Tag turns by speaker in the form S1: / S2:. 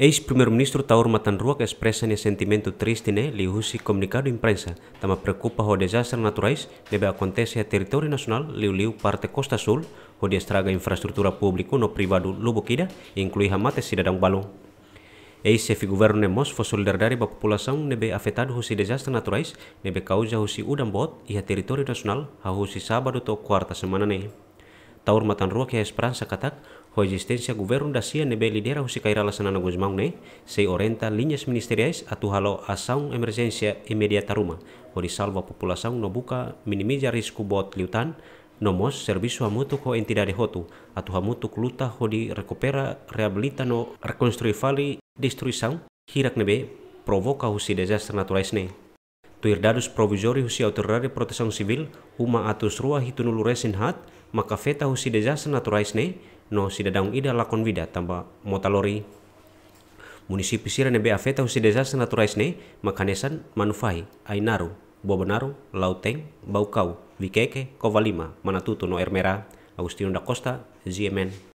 S1: Ex-primeiro-ministro Taur Matanruac expressa ne sentimento triste né liusi comunicado imprensa. Tama preocupa o desastre naturais nebe acontecer a território nacional liu liu parte costa sul, onde estraga infraestrutura pública no privado Lubokida, inclui a mate cidadão balão. Ex-chefe governo Nemos foi solidariedade para a população nebe afetado hoje desastres naturais nebe causa hoje udambot e a território nacional a sábado to quarta semana né. matan urmatanruak ia Esperansa katak ho existensia governo da CIA nebe lidera husi kaira na Guzmão ne sei orienta linhas ministeriais atu halo asaung emergensia imediata ruma ho salva populasaung no buka minimiza risku bot liutan Nomos, serviço ko ho de hotu, atu hamutuk kluta ho di rekupera rehabilita no rekonstrui fali hirak nebe provoka husi desaster naturais ne. dadus provisori husi autoridade proteção civil, uma atus ruah hitunulu resin hat, maka feta husidejasa ne no dadang ida lakon vida tambah motalori munisipi sirane be afeta husidejasa naturaisne makanesan manufai ainaru bobenaru lauteng baukau vikeke kovalima manatutu no ermera Agustino da Costa, GMN